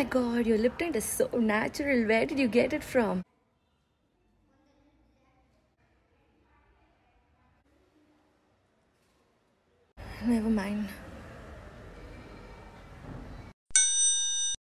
my god, your lip tint is so natural. Where did you get it from? Never mind.